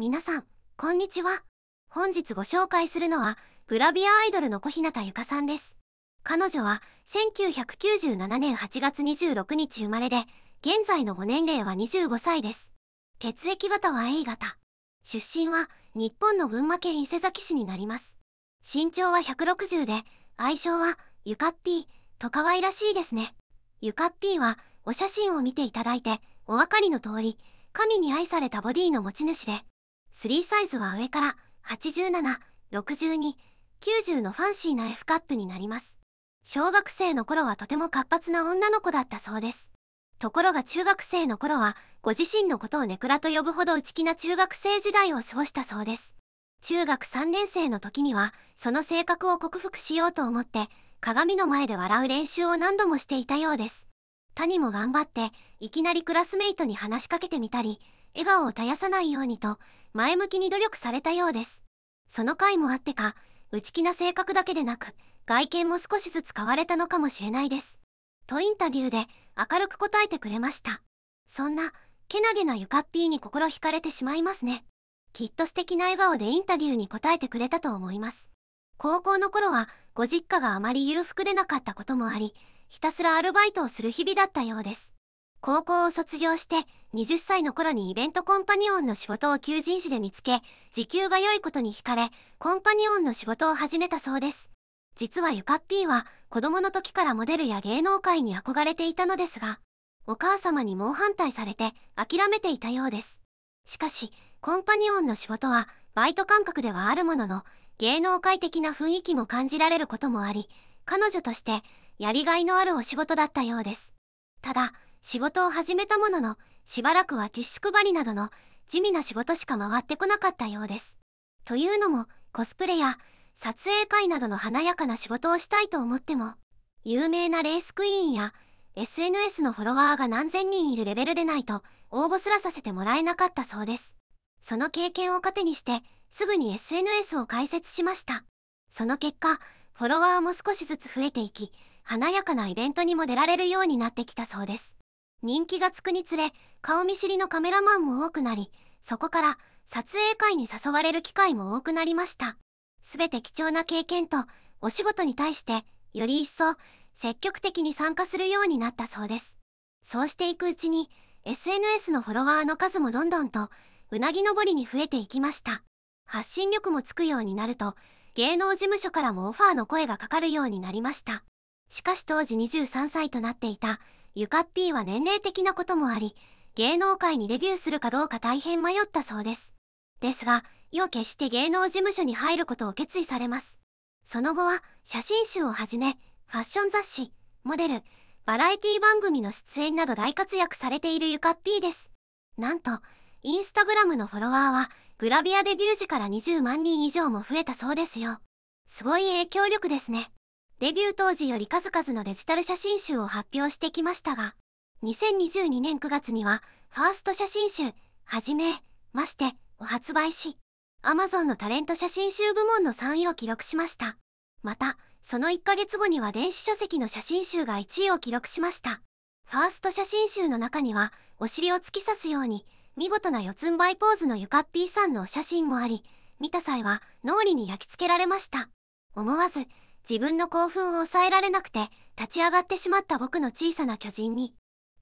皆さんこんにちは本日ご紹介するのはグラビアアイドルの小日向ゆかさんです彼女は1997年8月26日生まれで現在のご年齢は25歳です血液型は A 型出身は日本の群馬県伊勢崎市になります身長は160で愛称はゆかっぴーと可愛らしいですねゆかっぴーはお写真を見ていただいてお分かりの通り神に愛されたボディの持ち主で3サイズは上から876290のファンシーな F カップになります小学生の頃はとても活発な女の子だったそうですところが中学生の頃はご自身のことをネクラと呼ぶほど内気な中学生時代を過ごしたそうです中学3年生の時にはその性格を克服しようと思って鏡の前で笑う練習を何度もしていたようです他にも頑張っていきなりクラスメイトに話しかけてみたり笑顔を絶やさないようにと前向きに努力されたようですその回もあってか内気な性格だけでなく外見も少しずつ変われたのかもしれないですとインタビューで明るく答えてくれましたそんなけなげなゆかっぴーに心惹かれてしまいますねきっと素敵な笑顔でインタビューに答えてくれたと思います高校の頃はご実家があまり裕福でなかったこともありひたすらアルバイトをする日々だったようです高校を卒業して20歳の頃にイベントコンパニオンの仕事を求人誌で見つけ時給が良いことに惹かれコンパニオンの仕事を始めたそうです実はゆかっぴーは子供の時からモデルや芸能界に憧れていたのですがお母様に猛反対されて諦めていたようですしかしコンパニオンの仕事はバイト感覚ではあるものの芸能界的な雰囲気も感じられることもあり彼女としてやりがいのあるお仕事だったようですただ仕事を始めたものの、しばらくはティッシュ配りなどの地味な仕事しか回ってこなかったようです。というのも、コスプレや撮影会などの華やかな仕事をしたいと思っても、有名なレースクイーンや SNS のフォロワーが何千人いるレベルでないと応募すらさせてもらえなかったそうです。その経験を糧にして、すぐに SNS を開設しました。その結果、フォロワーも少しずつ増えていき、華やかなイベントにも出られるようになってきたそうです。人気がつくにつれ顔見知りのカメラマンも多くなりそこから撮影会に誘われる機会も多くなりました全て貴重な経験とお仕事に対してより一層積極的に参加するようになったそうですそうしていくうちに SNS のフォロワーの数もどんどんとうなぎ登りに増えていきました発信力もつくようになると芸能事務所からもオファーの声がかかるようになりましたしかし当時23歳となっていたゆかっぴーは年齢的なこともあり、芸能界にデビューするかどうか大変迷ったそうです。ですが、意を決して芸能事務所に入ることを決意されます。その後は、写真集をはじめ、ファッション雑誌、モデル、バラエティ番組の出演など大活躍されているゆかっぴーです。なんと、インスタグラムのフォロワーは、グラビアデビュー時から20万人以上も増えたそうですよ。すごい影響力ですね。デビュー当時より数々のデジタル写真集を発表してきましたが、2022年9月には、ファースト写真集、はじめ、まして、を発売し、Amazon のタレント写真集部門の3位を記録しました。また、その1ヶ月後には電子書籍の写真集が1位を記録しました。ファースト写真集の中には、お尻を突き刺すように、見事な四つん這いポーズのゆかっぴーさんのお写真もあり、見た際は脳裏に焼き付けられました。思わず、自分の興奮を抑えられなくて立ち上がってしまった僕の小さな巨人に、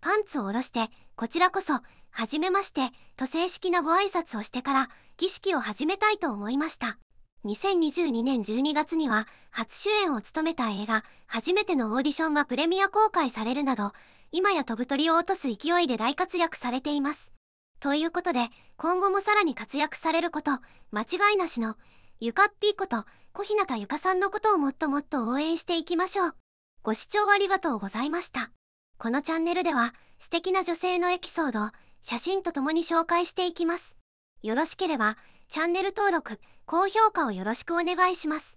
パンツを下ろして、こちらこそ、はじめまして、と正式なご挨拶をしてから、儀式を始めたいと思いました。2022年12月には、初主演を務めた映画、初めてのオーディションがプレミア公開されるなど、今や飛ぶ鳥を落とす勢いで大活躍されています。ということで、今後もさらに活躍されること、間違いなしの、ゆかっぴーこと、小日向ゆかさんのことをもっともっと応援していきましょう。ご視聴ありがとうございました。このチャンネルでは素敵な女性のエピソード、写真とともに紹介していきます。よろしければチャンネル登録、高評価をよろしくお願いします。